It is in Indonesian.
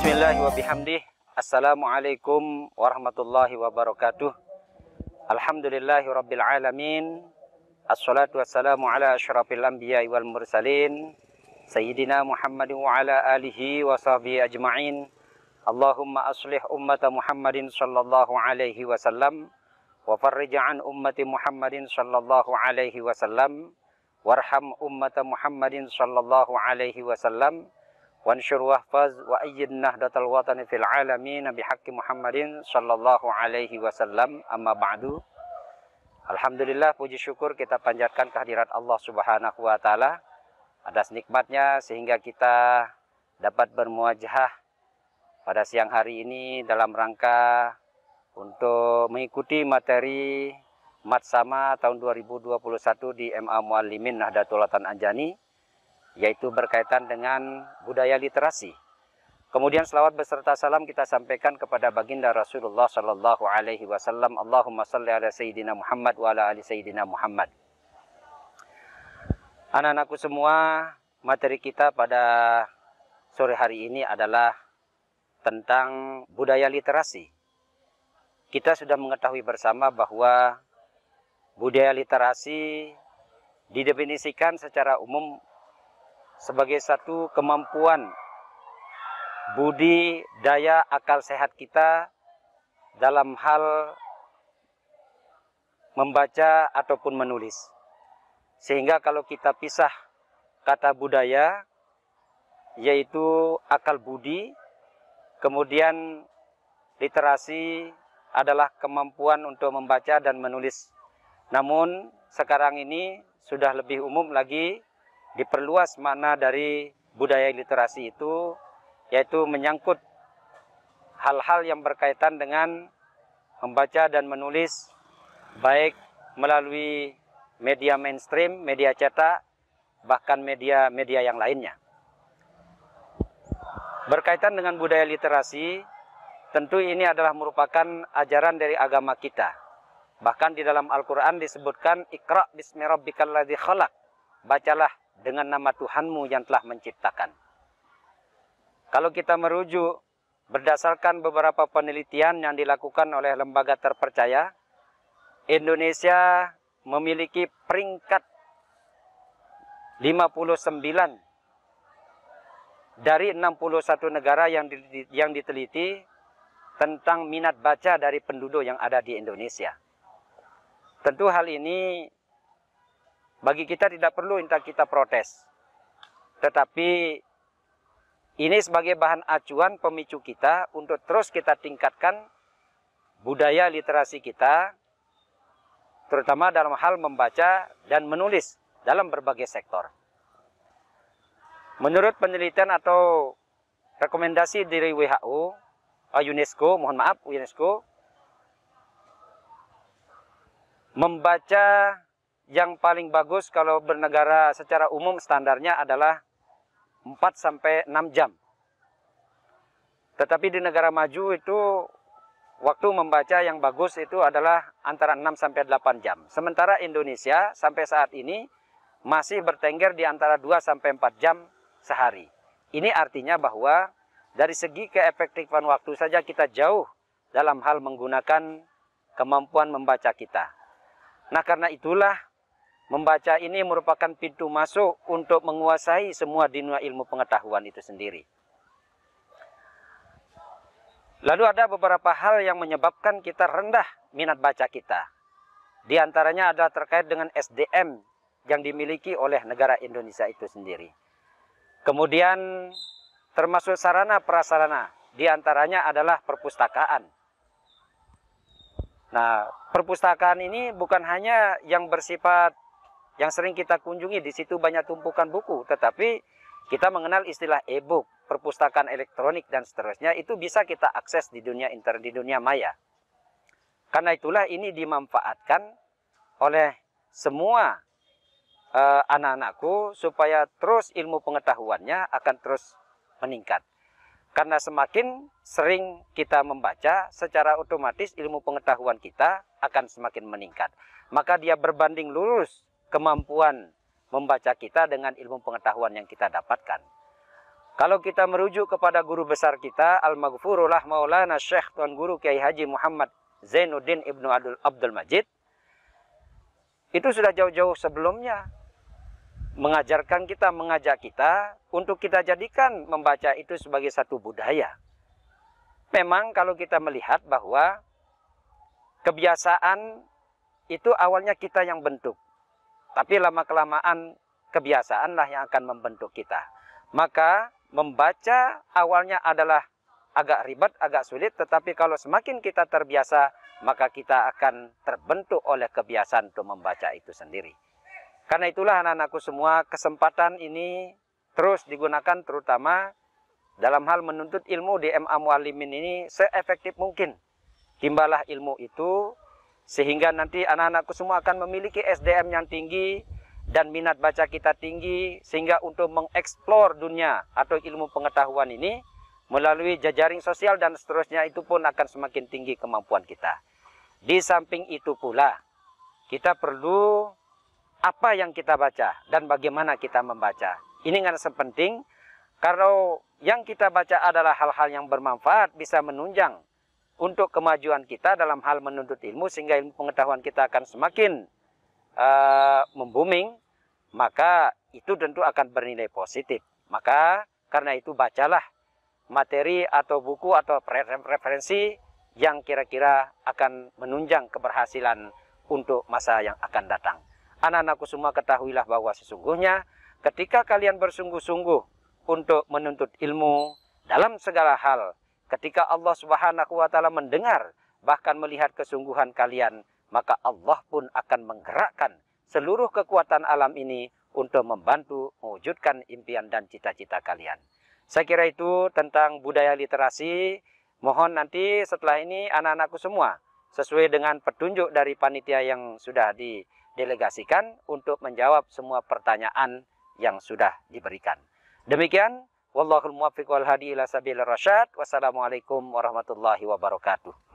Bismillahirrahmanirrahim. Assalamualaikum warahmatullahi wabarakatuh. Alhamdulillahi alamin. Assalatu wassalamu ala asyrafil anbiya wal mursalin. Sayyidina Muhammadin wa ala alihi washabi ajma'in. Allahumma aslih ummata Muhammadin sallallahu alaihi wasallam. Wa farrij an ummati Muhammadin sallallahu alaihi wasallam. Warham ummata Muhammadin sallallahu alaihi wasallam. وانشر واحفظ وأيد نهضة الوطن في العالمين بحق محمد صلى الله عليه wasallam amma ba'du Alhamdulillah puji syukur kita panjatkan kehadirat Allah Subhanahu wa taala atas nikmatnya sehingga kita dapat bermuajah pada siang hari ini dalam rangka untuk mengikuti materi Matsama tahun 2021 di MA Muallimin Nahdlatul Anjani yaitu berkaitan dengan budaya literasi. Kemudian selawat beserta salam kita sampaikan kepada baginda Rasulullah Shallallahu Alaihi Wasallam. Allahumma salli ala sayyidina Muhammad wa ala ali sayyidina Muhammad. Anak-anakku semua, materi kita pada sore hari ini adalah tentang budaya literasi. Kita sudah mengetahui bersama bahwa budaya literasi didefinisikan secara umum sebagai satu kemampuan budi daya akal sehat kita dalam hal membaca ataupun menulis. Sehingga kalau kita pisah kata budaya, yaitu akal budi, kemudian literasi adalah kemampuan untuk membaca dan menulis. Namun sekarang ini sudah lebih umum lagi diperluas makna dari budaya literasi itu yaitu menyangkut hal-hal yang berkaitan dengan membaca dan menulis baik melalui media mainstream, media cetak, bahkan media-media yang lainnya. Berkaitan dengan budaya literasi, tentu ini adalah merupakan ajaran dari agama kita. Bahkan di dalam Al-Quran disebutkan, Iqra' bismi rabbikal ladhi khalaq. Bacalah dengan nama Tuhanmu yang telah menciptakan. Kalau kita merujuk berdasarkan beberapa penelitian yang dilakukan oleh lembaga terpercaya, Indonesia memiliki peringkat 59 dari 61 negara yang yang diteliti tentang minat baca dari penduduk yang ada di Indonesia. Tentu hal ini bagi kita tidak perlu entah kita protes. Tetapi ini sebagai bahan acuan pemicu kita untuk terus kita tingkatkan budaya literasi kita, terutama dalam hal membaca dan menulis dalam berbagai sektor. Menurut penelitian atau rekomendasi dari WHO, eh, UNESCO, mohon maaf, UNESCO, membaca yang paling bagus kalau bernegara secara umum standarnya adalah 4 sampai 6 jam. Tetapi di negara maju itu waktu membaca yang bagus itu adalah antara 6 sampai 8 jam. Sementara Indonesia sampai saat ini masih bertengger di antara 2 sampai 4 jam sehari. Ini artinya bahwa dari segi keefektifan waktu saja kita jauh dalam hal menggunakan kemampuan membaca kita. Nah, karena itulah Membaca ini merupakan pintu masuk untuk menguasai semua dunia ilmu pengetahuan itu sendiri. Lalu ada beberapa hal yang menyebabkan kita rendah minat baca kita. Di antaranya ada terkait dengan SDM yang dimiliki oleh negara Indonesia itu sendiri. Kemudian termasuk sarana prasarana, di antaranya adalah perpustakaan. Nah, perpustakaan ini bukan hanya yang bersifat yang sering kita kunjungi. Di situ banyak tumpukan buku, tetapi kita mengenal istilah e-book, perpustakaan elektronik dan seterusnya itu bisa kita akses di dunia inter di dunia maya. Karena itulah ini dimanfaatkan oleh semua uh, anak-anakku supaya terus ilmu pengetahuannya akan terus meningkat. Karena semakin sering kita membaca, secara otomatis ilmu pengetahuan kita akan semakin meningkat. Maka dia berbanding lurus kemampuan membaca kita dengan ilmu pengetahuan yang kita dapatkan. Kalau kita merujuk kepada guru besar kita, Al-Maghfurullah Maulana Syekh Tuan Guru Kiai Haji Muhammad Zainuddin Ibnu Abdul, Abdul Majid, itu sudah jauh-jauh sebelumnya mengajarkan kita, mengajak kita untuk kita jadikan membaca itu sebagai satu budaya. Memang kalau kita melihat bahwa kebiasaan itu awalnya kita yang bentuk. Tapi lama-kelamaan kebiasaanlah yang akan membentuk kita. Maka membaca awalnya adalah agak ribet, agak sulit, tetapi kalau semakin kita terbiasa, maka kita akan terbentuk oleh kebiasaan untuk membaca itu sendiri. Karena itulah anak-anakku semua, kesempatan ini terus digunakan terutama dalam hal menuntut ilmu di MA Mualimin ini seefektif mungkin. Timbalah ilmu itu sehingga nanti anak-anakku semua akan memiliki SDM yang tinggi dan minat baca kita tinggi sehingga untuk mengeksplor dunia atau ilmu pengetahuan ini melalui jejaring sosial dan seterusnya itu pun akan semakin tinggi kemampuan kita. Di samping itu pula kita perlu apa yang kita baca dan bagaimana kita membaca. Ini kan sepenting kalau yang kita baca adalah hal-hal yang bermanfaat bisa menunjang untuk kemajuan kita dalam hal menuntut ilmu sehingga ilmu pengetahuan kita akan semakin uh, eh, membuming, maka itu tentu akan bernilai positif. Maka karena itu bacalah materi atau buku atau referensi yang kira-kira akan menunjang keberhasilan untuk masa yang akan datang. Anak-anakku semua ketahuilah bahwa sesungguhnya ketika kalian bersungguh-sungguh untuk menuntut ilmu dalam segala hal, Ketika Allah Subhanahu wa taala mendengar bahkan melihat kesungguhan kalian, maka Allah pun akan menggerakkan seluruh kekuatan alam ini untuk membantu mewujudkan impian dan cita-cita kalian. Saya kira itu tentang budaya literasi. Mohon nanti setelah ini anak-anakku semua sesuai dengan petunjuk dari panitia yang sudah didelegasikan untuk menjawab semua pertanyaan yang sudah diberikan. Demikian Wallahul muwaffiq wal hadi ila sabilir rasyad. Wassalamualaikum warahmatullahi wabarakatuh.